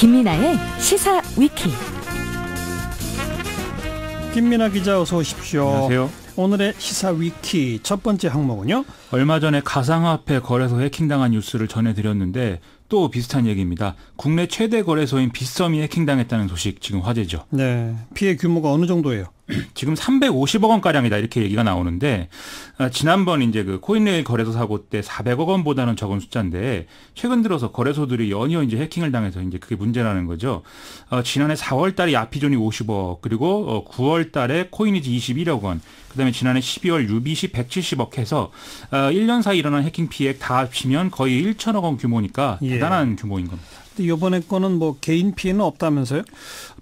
김민아의 시사 위키. 김민아 기자 어서 오십시오. 안녕하세요. 오늘의 시사 위키 첫 번째 항목은요. 얼마 전에 가상화폐 거래소 해킹당한 뉴스를 전해드렸는데 또 비슷한 얘기입니다. 국내 최대 거래소인 빗썸이 해킹당했다는 소식 지금 화제죠. 네. 피해 규모가 어느 정도예요? 지금 350억 원가량이다 이렇게 얘기가 나오는데 아, 지난번 이제 그 코인레일 거래소 사고 때 400억 원보다는 적은 숫자인데 최근 들어서 거래소들이 연이어 이제 해킹을 당해서 이제 그게 문제라는 거죠. 어, 지난해 4월 달에 야피존이 50억 그리고 어, 9월 달에 코인이지 21억 원 그다음에 지난해 12월 유비시 170억 해서 어, 아, 1년 사이 일어난 해킹 피해 다 합치면 거의 1천억 원 규모니까 예. 대단한 규모인 겁니다. 이번에 거는 뭐 개인 피해는 없다면서요?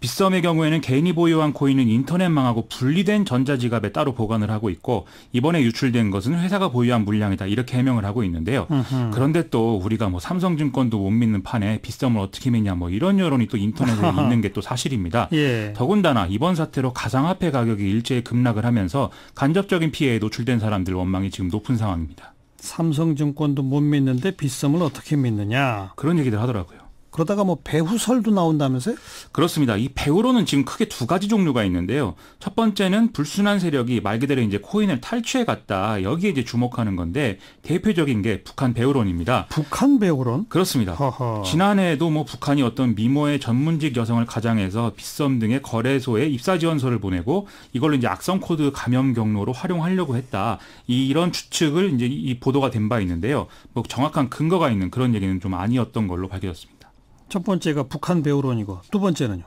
빗썸의 경우에는 개인이 보유한 코인은 인터넷망하고 분리된 전자지갑에 따로 보관을 하고 있고 이번에 유출된 것은 회사가 보유한 물량이다 이렇게 해명을 하고 있는데요. 으흠. 그런데 또 우리가 뭐 삼성증권도 못 믿는 판에 빗썸을 어떻게 믿냐 뭐 이런 여론이 또 인터넷에 있는 게 또 사실입니다. 예. 더군다나 이번 사태로 가상화폐 가격이 일제히 급락을 하면서 간접적인 피해에 노출된 사람들 원망이 지금 높은 상황입니다. 삼성증권도 못 믿는데 빗썸을 어떻게 믿느냐. 그런 얘기들 하더라고요. 그러다가 뭐 배후설도 나온다면서요? 그렇습니다. 이 배후로는 지금 크게 두 가지 종류가 있는데요. 첫 번째는 불순한 세력이 말 그대로 이제 코인을 탈취해 갔다. 여기에 이제 주목하는 건데 대표적인 게 북한 배후론입니다. 북한 배후론? 그렇습니다. 허허. 지난해에도 뭐 북한이 어떤 미모의 전문직 여성을 가장해서 빗썸 등의 거래소에 입사 지원서를 보내고 이걸로 이제 악성 코드 감염 경로로 활용하려고 했다. 이, 런 추측을 이제 이 보도가 된 바 있는데요. 뭐 정확한 근거가 있는 그런 얘기는 좀 아니었던 걸로 밝혀졌습니다. 첫 번째가 북한 배우론이고두 번째는요.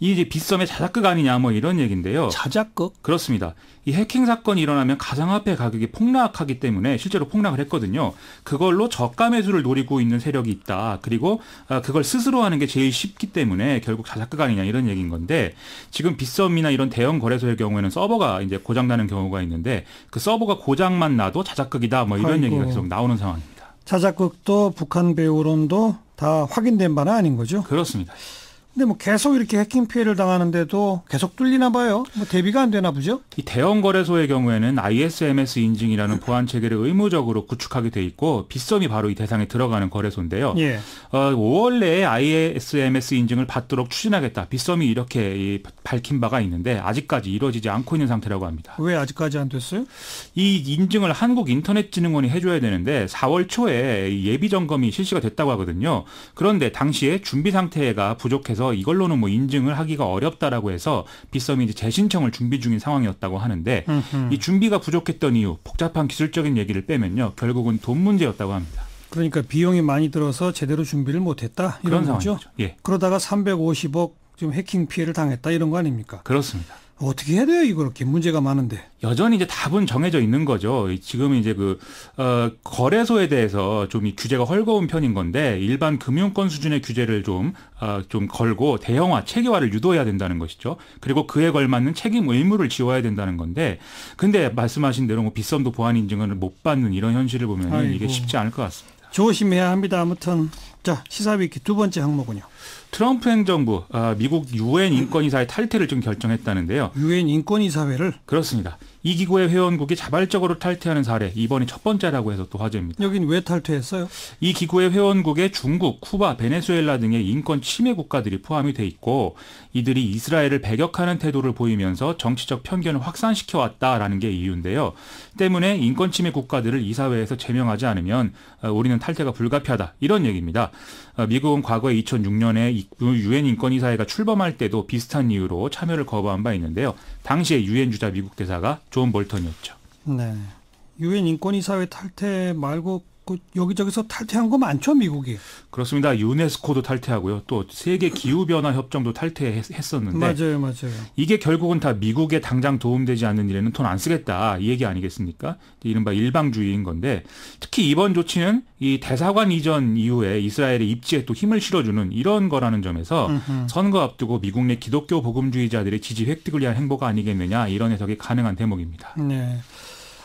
이이 빗썸의 자작극 아니냐 뭐 이런 얘기인데요. 자작극? 그렇습니다. 이 해킹 사건이 일어나면 가상화폐 가격이 폭락하기 때문에 실제로 폭락을 했거든요. 그걸로 저가 매수를 노리고 있는 세력이 있다. 그리고 아, 그걸 스스로 하는 게 제일 쉽기 때문에 결국 자작극 아니냐 이런 얘기인 건데 지금 빗썸이나 이런 대형 거래소의 경우에는 서버가 이제 고장 나는 경우가 있는데 그 서버가 고장만 나도 자작극이다 뭐 이런 아이고. 얘기가 계속 나오는 상황입니다. 자작극도 북한 배우론도 다 확인된 바는 아닌 거죠? 그렇습니다. 근데 뭐 계속 이렇게 해킹 피해를 당하는데도 계속 뚫리나 봐요. 뭐 대비가 안 되나 보죠? 이 대형 거래소의 경우에는 ISMS 인증이라는 보안 체계를 의무적으로 구축하게 돼 있고 빗썸이 바로 이 대상에 들어가는 거래소인데요. 예. 어, 5월 내에 ISMS 인증을 받도록 추진하겠다. 빗썸이 이렇게 밝힌 바가 있는데 아직까지 이루어지지 않고 있는 상태라고 합니다. 왜 아직까지 안 됐어요? 이 인증을 한국인터넷진흥원이 해줘야 되는데 4월 초에 예비 점검이 실시가 됐다고 하거든요. 그런데 당시에 준비 상태가 부족해서 상황서 이걸로는 뭐 인증을 하기가 어렵다라고 해서 빗썸이 이제 재신청을 준비 중인 상황이었다고 하는데 음흠. 이 준비가 부족했던 이유 복잡한 기술적인 얘기를 빼면요 결국은 돈 문제였다고 합니다. 그러니까 비용이 많이 들어서 제대로 준비를 못했다 이런 거죠. 상황이죠. 예. 그러다가 350억 지금 해킹 피해를 당했다 이런 거 아닙니까? 그렇습니다. 뭐 어떻게 해야 돼요? 이걸 문제가 많은데. 여전히 이제 답은 정해져 있는 거죠. 지금 이제 그, 어, 거래소에 대해서 좀이 규제가 헐거운 편인 건데 일반 금융권 수준의 규제를 좀, 어, 좀 걸고 대형화, 체계화를 유도해야 된다는 것이죠. 그리고 그에 걸맞는 책임 의무를 지워야 된다는 건데 근데 말씀하신 대로 뭐 빗썸도 보안 인증을 못 받는 이런 현실을 보면 이게 쉽지 않을 것 같습니다. 조심해야 합니다. 아무튼. 자 시사위키 두 번째 항목은요. 트럼프 행정부 아, 미국 유엔 인권이사회 탈퇴를 좀 결정했다는데요. 유엔 인권이사회를 그렇습니다. 이 기구의 회원국이 자발적으로 탈퇴하는 사례 이번이 첫 번째라고 해서 또 화제입니다. 여긴 왜 탈퇴했어요? 이 기구의 회원국에 중국, 쿠바, 베네수엘라 등의 인권 침해 국가들이 포함이 돼 있고 이들이 이스라엘을 배격하는 태도를 보이면서 정치적 편견을 확산시켜 왔다라는 게 이유인데요. 때문에 인권 침해 국가들을 이사회에서 제명하지 않으면 어, 우리는 탈퇴가 불가피하다 이런 얘기입니다. 어, 미국은 과거에 2006년에 유엔 인권이사회가 출범할 때도 비슷한 이유로 참여를 거부한 바 있는데요. 당시에 유엔 주자 미국 대사가 존 볼턴이었죠. 네. 유엔 인권이사회 탈퇴 말고 그 여기저기서 탈퇴한 거 많죠, 미국이. 그렇습니다. 유네스코도 탈퇴하고요. 또 세계 기후 변화 협정도 탈퇴했었는데 맞아요, 맞아요. 이게 결국은 다 미국에 당장 도움되지 않는 일에는 돈 안 쓰겠다 이 얘기 아니겠습니까? 이른바 일방주의인 건데 특히 이번 조치는 이 대사관 이전 이후에 이스라엘의 입지에 또 힘을 실어주는 이런 거라는 점에서 으흠. 선거 앞두고 미국 내 기독교 복음주의자들의 지지 획득을 위한 행보가 아니겠느냐 이런 해석이 가능한 대목입니다. 네.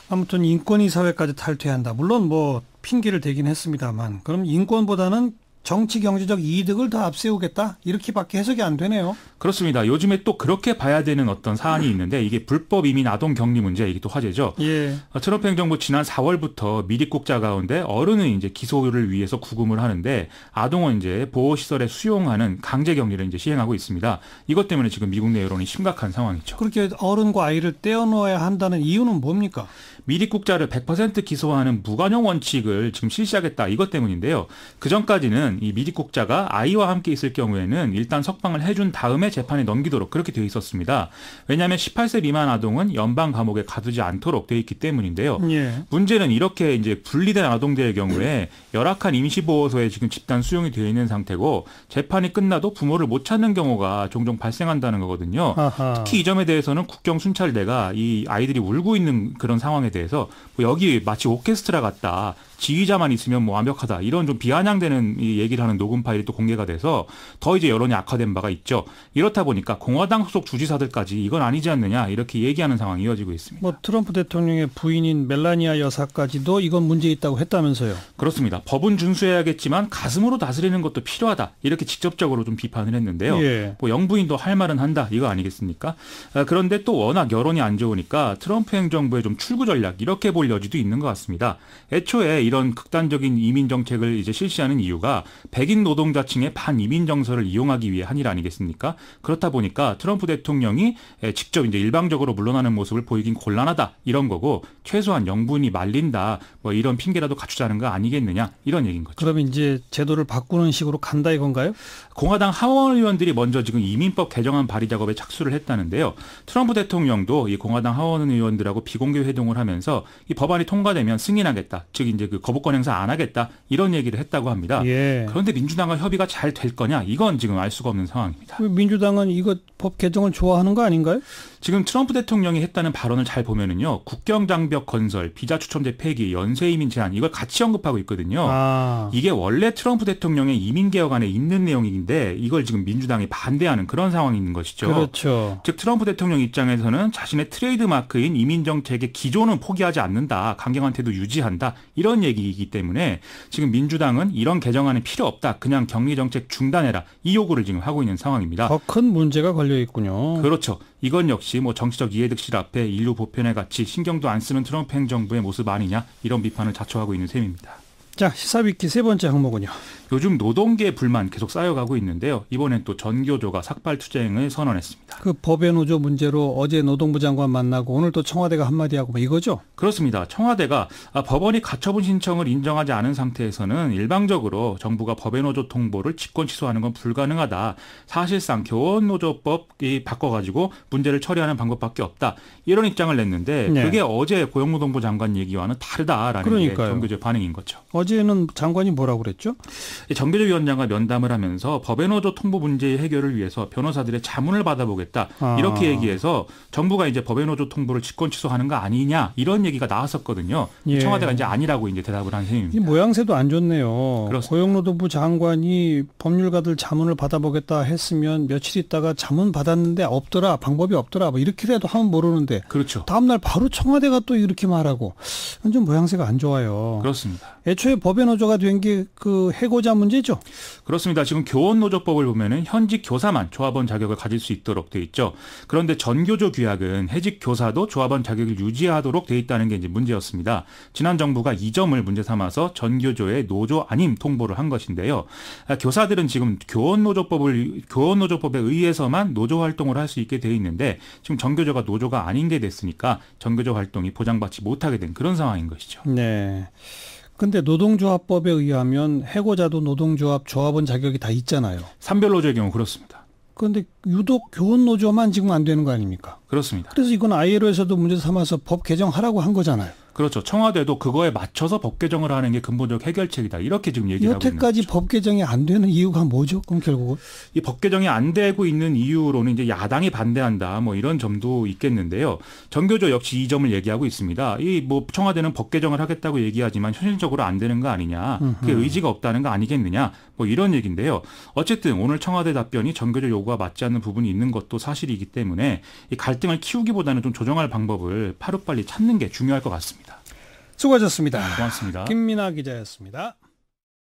아무튼 인권위 사회까지 탈퇴한다. 물론 뭐 핑계를 대긴 했습니다만 그럼 인권보다는 정치 경제적 이득을 더 앞세우겠다 이렇게밖에 해석이 안 되네요. 그렇습니다. 요즘에 또 그렇게 봐야 되는 어떤 사안이 있는데 이게 불법 이민 아동 격리 문제 이게 또 화제죠. 예. 어, 트럼프 행정부 지난 4월부터 미립국자 가운데 어른은 이제 기소를 위해서 구금을 하는데 아동은 이제 보호 시설에 수용하는 강제 격리를 이제 시행하고 있습니다. 이것 때문에 지금 미국 내 여론이 심각한 상황이죠. 그렇게 어른과 아이를 떼어놓아야 한다는 이유는 뭡니까? 미립국자를 100% 기소하는 무관용 원칙을 지금 실시하겠다 이것 때문인데요. 그 전까지는 이 미립국자가 아이와 함께 있을 경우에는 일단 석방을 해준 다음에 재판에 넘기도록 그렇게 되어 있었습니다. 왜냐하면 18세 미만 아동은 연방 감옥에 가두지 않도록 되어 있기 때문인데요. 예. 문제는 이렇게 이제 분리된 아동들의 경우에 열악한 임시보호소에 지금 집단 수용이 되어 있는 상태고 재판이 끝나도 부모를 못 찾는 경우가 종종 발생한다는 거거든요. 아하. 특히 이 점에 대해서는 국경 순찰대가 이 아이들이 울고 있는 그런 상황에 대해 대해서 뭐 여기 마치 오케스트라 같다 지휘자만 있으면 뭐 완벽하다 이런 좀 비아냥되는 얘기를 하는 녹음 파일이 또 공개가 돼서 더 이제 여론이 악화된 바가 있죠. 이렇다 보니까 공화당 소속 주지사들까지 이건 아니지 않느냐 이렇게 얘기하는 상황이 이어지고 있습니다. 뭐 트럼프 대통령의 부인인 멜라니아 여사까지도 이건 문제 있다고 했다면서요. 그렇습니다. 법은 준수해야겠지만 가슴으로 다스리는 것도 필요하다 이렇게 직접적으로 좀 비판을 했는데요. 예. 뭐 영부인도 할 말은 한다 이거 아니겠습니까? 아, 그런데 또 워낙 여론이 안 좋으니까 트럼프 행정부의 좀 출구 전략 이렇게 볼 여지도 있는 것 같습니다. 애초에 이런 극단적인 이민 정책을 이제 실시하는 이유가 백인 노동자층의 반이민 정서를 이용하기 위해 한 일 아니겠습니까? 그렇다 보니까 트럼프 대통령이 직접 이제 일방적으로 물러나는 모습을 보이긴 곤란하다 이런 거고 최소한 영분이 말린다 뭐 이런 핑계라도 갖추자는 거 아니겠느냐 이런 얘기인 거죠. 그럼 이제 제도를 바꾸는 식으로 간다 이건가요? 공화당 하원 의원들이 먼저 지금 이민법 개정안 발의 작업에 착수를 했다는데요. 트럼프 대통령도 이 공화당 하원 의원들하고 비공개 회동을 하면서 이 법안이 통과되면 승인하겠다. 즉 이제 그그 거부권 행사 안 하겠다 이런 얘기를 했다고 합니다. 예. 그런데 민주당과 협의가 잘 될 거냐 이건 지금 알 수가 없는 상황입니다. 민주당은 이거 법 개정을 좋아하는 거 아닌가요? 지금 트럼프 대통령이 했다는 발언을 잘 보면은요 국경 장벽 건설, 비자 추첨제 폐기, 연쇄 이민 제한 이걸 같이 언급하고 있거든요. 아. 이게 원래 트럼프 대통령의 이민 개혁 안에 있는 내용인데 이걸 지금 민주당이 반대하는 그런 상황이 있는 것이죠. 그렇죠. 즉 트럼프 대통령 입장에서는 자신의 트레이드 마크인 이민 정책의 기조는 포기하지 않는다, 강경한 테도 유지한다 이런 얘기이기 때문에 지금 민주당은 이런 개정안은 필요 없다, 그냥 격리 정책 중단해라 이 요구를 지금 하고 있는 상황입니다. 더 큰 문제가 걸려 있군요. 그렇죠. 이건 역시 뭐 정치적 이해득실 앞에 인류 보편의 가치 신경도 안 쓰는 트럼프 행정부의 모습 아니냐 이런 비판을 자초하고 있는 셈입니다. 자 시사위키 세 번째 항목은요. 요즘 노동계 불만 계속 쌓여가고 있는데요. 이번엔 또 전교조가 삭발 투쟁을 선언했습니다. 그 법의 노조 문제로 어제 노동부 장관 만나고 오늘 또 청와대가 한마디 하고 뭐 이거죠? 그렇습니다. 청와대가 아, 법원이 가처분 신청을 인정하지 않은 상태에서는 일방적으로 정부가 법의 노조 통보를 직권 취소하는 건 불가능하다. 사실상 교원 노조법이 바꿔가지고 문제를 처리하는 방법밖에 없다. 이런 입장을 냈는데 네. 그게 어제 고용노동부 장관 얘기와는 다르다라는 그러니까요. 게 정교조 반응인 거죠. 어제는 장관이 뭐라고 그랬죠? 정배조 위원장과 면담을 하면서 법에노조 통보 문제 해결을 위해서 변호사들의 자문을 받아보겠다 아. 이렇게 얘기해서 정부가 이제 법에노조 통보를 직권 취소하는 거 아니냐 이런 얘기가 나왔었거든요. 예. 청와대가 이제 아니라고 이제 대답을 한 셈입니다. 모양새도 안 좋네요. 그렇습니다. 고용노동부 장관이 법률가들 자문을 받아보겠다 했으면 며칠 있다가 자문 받았는데 없더라 방법이 없더라 뭐 이렇게라도 하면 모르는데 그렇죠. 다음날 바로 청와대가 또 이렇게 말하고 좀 모양새가 안 좋아요. 그렇습니다. 애초에 법에노조가된 게 그 해고자 근로자 문제죠. 그렇습니다. 지금 교원 노조법을 보면은 현직 교사만 조합원 자격을 가질 수 있도록 돼 있죠. 그런데 전교조 규약은 해직 교사도 조합원 자격을 유지하도록 돼 있다는 게 이제 문제였습니다. 지난 정부가 이 점을 문제 삼아서 전교조의 노조 아님 통보를 한 것인데요. 아, 교사들은 지금 교원 노조법을 교원 노조법에 의해서만 노조 활동을 할 수 있게 돼 있는데 지금 전교조가 노조가 아닌 게 됐으니까 전교조 활동이 보장받지 못하게 된 그런 상황인 것이죠. 네. 근데 노동조합법에 의하면 해고자도 노동조합 조합원 자격이 다 있잖아요. 산별노조의 경우 그렇습니다. 그런데 유독 교원노조만 지금 안 되는 거 아닙니까? 그렇습니다. 그래서 이건 ILO에서도 문제 삼아서 법 개정하라고 한 거잖아요. 그렇죠. 청와대도 그거에 맞춰서 법 개정을 하는 게 근본적 해결책이다. 이렇게 지금 얘기 하고 있는 거죠. 여태까지 법 개정이 안 되는 이유가 뭐죠? 그럼 결국은 이 법 개정이 안 되고 있는 이유로는 이제 야당이 반대한다. 뭐 이런 점도 있겠는데요. 정교조 역시 이 점을 얘기하고 있습니다. 이 뭐 청와대는 법 개정을 하겠다고 얘기하지만 현실적으로 안 되는 거 아니냐. 그 의지가 없다는 거 아니겠느냐. 뭐 이런 얘기인데요. 어쨌든 오늘 청와대 답변이 정교조 요구가 맞지 않는 부분이 있는 것도 사실이기 때문에 이 갈등을 키우기보다는 좀 조정할 방법을 하루빨리 찾는 게 중요할 것 같습니다. 수고하셨습니다. 네, 고맙습니다. 김민아 기자였습니다.